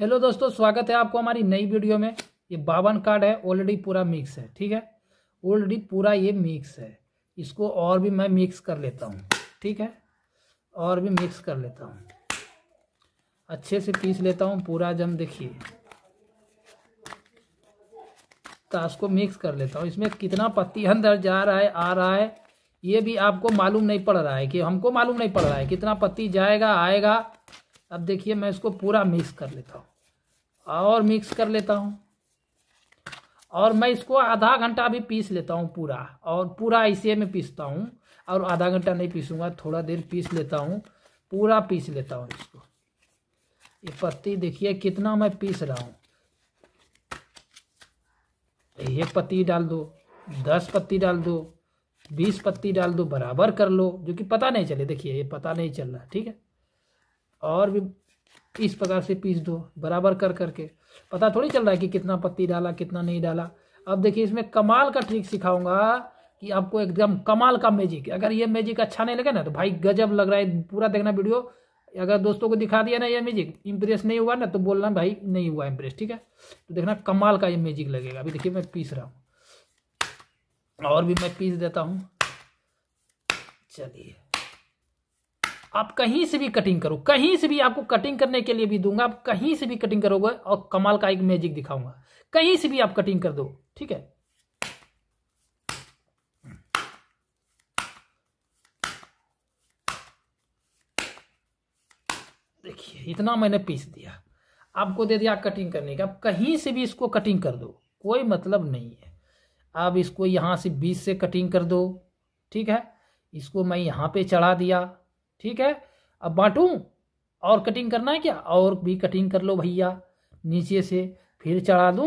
hello दोस्तों स्वागत है आपको हमारी नई वीडियो में ये बावन कार्ड है ऑलरेडी पूरा मिक्स है ठीक है ऑलरेडी पूरा ये मिक्स है इसको और भी मैं मिक्स कर लेता हूँ ठीक है और भी मिक्स कर लेता हूँ अच्छे से पीस लेता हूँ पूरा जम देखिए ताश को मिक्स कर लेता हूँ इसमें कितना पत्ती अंदर जा रहा है आ रहा है ये भी आपको मालूम नहीं पड़ रहा है कि हमको मालूम नहीं पड़ रहा है कितना पत्ती जाएगा आएगा अब देखिए मैं इसको पूरा मिक्स कर लेता हूँ और मिक्स कर लेता हूँ और मैं इसको आधा घंटा भी पीस लेता हूँ पूरा और पूरा इसे में पीसता हूँ और आधा घंटा नहीं पीसूंगा थोड़ा देर पीस लेता हूँ पूरा पीस लेता हूँ इसको ये पत्ती देखिए कितना मैं पीस रहा हूँ ये पत्ती डाल दो दस पत्ती डाल दो बीस पत्ती डाल दो बराबर कर लो जो कि पता नहीं चले देखिए ये पता नहीं चल रहा ठीक है और भी इस प्रकार से पीस दो बराबर कर करके पता थोड़ी चल रहा है कि कितना पत्ती डाला कितना नहीं डाला अब देखिए इसमें कमाल का ट्रिक सिखाऊंगा कि आपको एकदम कमाल का मैजिक अगर ये मैजिक अच्छा नहीं लगे ना तो भाई गजब लग रहा है पूरा देखना वीडियो अगर दोस्तों को दिखा दिया ना ये मैजिक इम्प्रेस नहीं हुआ ना तो बोलना भाई नहीं हुआ इम्प्रेस ठीक है तो देखना कमाल का ये मैजिक लगेगा अभी देखिए मैं पीस रहा हूँ और भी मैं पीस देता हूँ चलिए आप कहीं से भी कटिंग करो कहीं से भी आपको कटिंग करने के लिए भी दूंगा आप कहीं से भी कटिंग करोगे और कमाल का एक मैजिक दिखाऊंगा कहीं से भी आप कटिंग कर दो ठीक है देखिए इतना मैंने पीस दिया आपको दे दिया कटिंग करने का आप कहीं से भी इसको कटिंग कर दो कोई मतलब नहीं है आप इसको यहां से बीस से कटिंग कर दो ठीक है इसको मैं यहां पे चढ़ा दिया ठीक है अब बांटू और कटिंग करना है क्या और भी कटिंग कर लो भैया नीचे से फिर चढ़ा दूं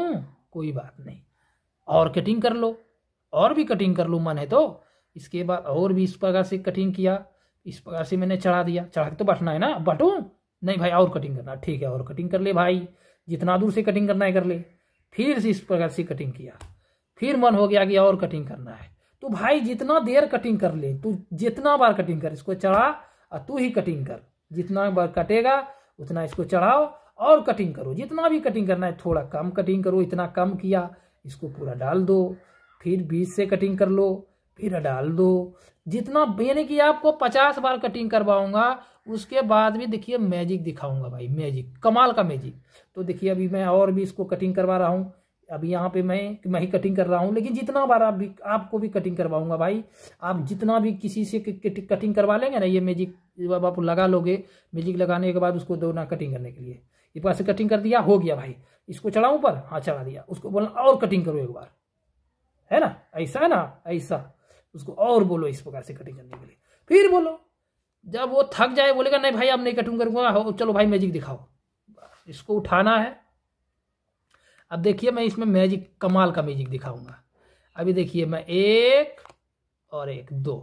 कोई बात नहीं और कटिंग कर लो और भी कटिंग कर लो मन है तो इसके बाद और भी इस प्रकार से कटिंग किया इस प्रकार से मैंने चढ़ा दिया चढ़ा के तो बांटना है ना बांटू नहीं भाई और कटिंग करना ठीक है और कटिंग कर ले भाई जितना दूर से कटिंग करना है कर ले फिर से इस प्रकार से कटिंग किया फिर मन हो गया कि और कटिंग करना है तो भाई जितना देर कटिंग कर ले तू जितना बार कटिंग कर इसको चढ़ा और तू ही कटिंग कर जितना बार कटेगा उतना इसको चढ़ाओ और कटिंग करो जितना भी कटिंग करना है थोड़ा कम कटिंग करो इतना कम किया इसको पूरा डाल दो फिर बीस से कटिंग कर लो फिर डाल दो जितना यानी कि आपको पचास बार कटिंग करवाऊंगा उसके बाद भी देखिए मैजिक दिखाऊंगा भाई मैजिक कमाल का मैजिक तो देखिए अभी मैं और भी इसको कटिंग करवा रहा हूँ अभी यहाँ पे मैं मैं ही कटिंग कर रहा हूँ लेकिन जितना बार आप भी आपको भी कटिंग करवाऊंगा भाई आप जितना भी किसी से कटिंग करवा लेंगे ना ये मैजिक जब आप लगा लोगे मैजिक लगाने के बाद उसको दो ना कटिंग करने के लिए एक बार से कटिंग कर दिया हो गया भाई इसको चढ़ाऊँ ऊपर हाँ चढ़ा दिया उसको बोलना और कटिंग करो एक बार है ना ऐसा है ना ऐसा उसको और बोलो इस प्रकार से कटिंग करने के लिए फिर बोलो जब वो थक जाए बोलेगा नहीं भाई अब नहीं कटिंग करूँगा चलो भाई मैजिक दिखाओ इसको उठाना है अब देखिए मैं इसमें मैजिक कमाल का मैजिक दिखाऊंगा अभी देखिए मैं एक और एक दो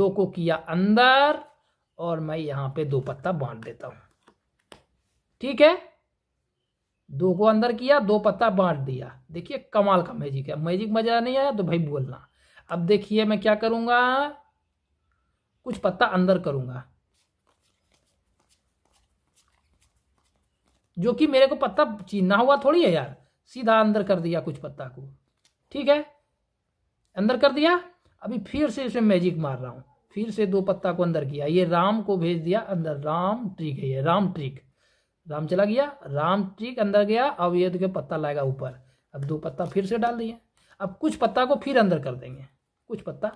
दो को किया अंदर और मैं यहां पे दो पत्ता बांट देता हूं ठीक है दो को अंदर किया दो पत्ता बांट दिया देखिए कमाल का मैजिक है मैजिक मजा नहीं आया तो भाई बोलना अब देखिए मैं क्या करूंगा कुछ पत्ता अंदर करूंगा जो कि मेरे को पत्ता चीनना हुआ थोड़ी है यार सीधा अंदर कर दिया कुछ पत्ता को ठीक है अंदर कर दिया अभी फिर से इसमें मैजिक मार रहा हूं फिर से दो पत्ता को अंदर किया ये राम को भेज दिया अंदर राम ट्रिक है ये राम ट्रिक राम चला गया राम ट्रिक अंदर गया अब ये देखिए पत्ता लाएगा ऊपर अब दो पत्ता फिर से डाल दिए अब कुछ पत्ता को फिर अंदर कर देंगे कुछ पत्ता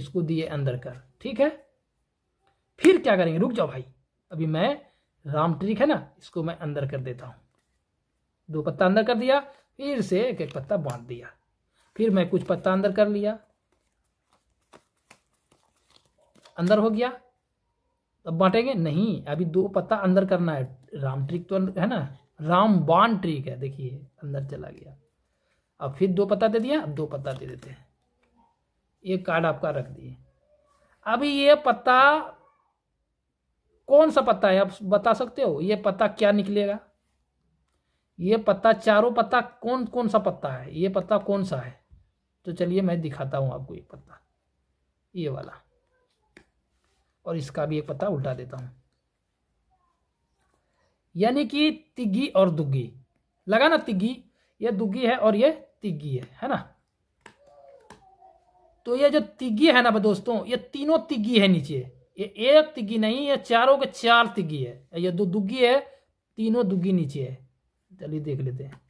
इसको दिए अंदर कर ठीक है क्या करेंगे रुक जाओ भाई अभी मैं राम ट्रिक है ना इसको मैं अंदर कर देता हूँ दो पत्ता अंदर कर दिया फिर से एक एक पत्ता बांट दिया फिर मैं कुछ पत्ता अंदर कर लिया अंदर हो गया अब बांटेंगे नहीं अभी दो पत्ता अंदर करना है राम ट्रिक तो है ना राम बान ट्रिक है देखिए अंदर चला गया अब फिर दो पत्ता दे दिया अब दो पत्ता दे देते हैं ये कार्ड आपका रख दिए अभी ये पत्ता कौन सा पत्ता है आप बता सकते हो ये पत्ता क्या निकलेगा ये पत्ता चारों पत्ता कौन कौन सा पत्ता है ये पत्ता कौन सा है तो चलिए मैं दिखाता हूं आपको ये पत्ता ये वाला और इसका भी एक पत्ता उल्टा देता हूं यानी कि तिग्गी और दुग्गी लगा ना तिग्गी ये दुग्गी है और ये तिग्गी है है ना तो ये जो तिग्गी है ना दोस्तों ये तीनों तिग्गी है नीचे ये एक तिग्गी नहीं है चारों के चार तिग्गी है ये दो दुग्गी है तीनों दुग्गी नीचे है चलिए देख लेते हैं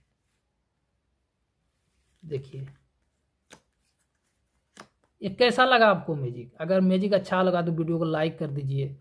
देखिए ये कैसा लगा आपको मैजिक अगर मैजिक अच्छा लगा तो वीडियो को लाइक कर दीजिए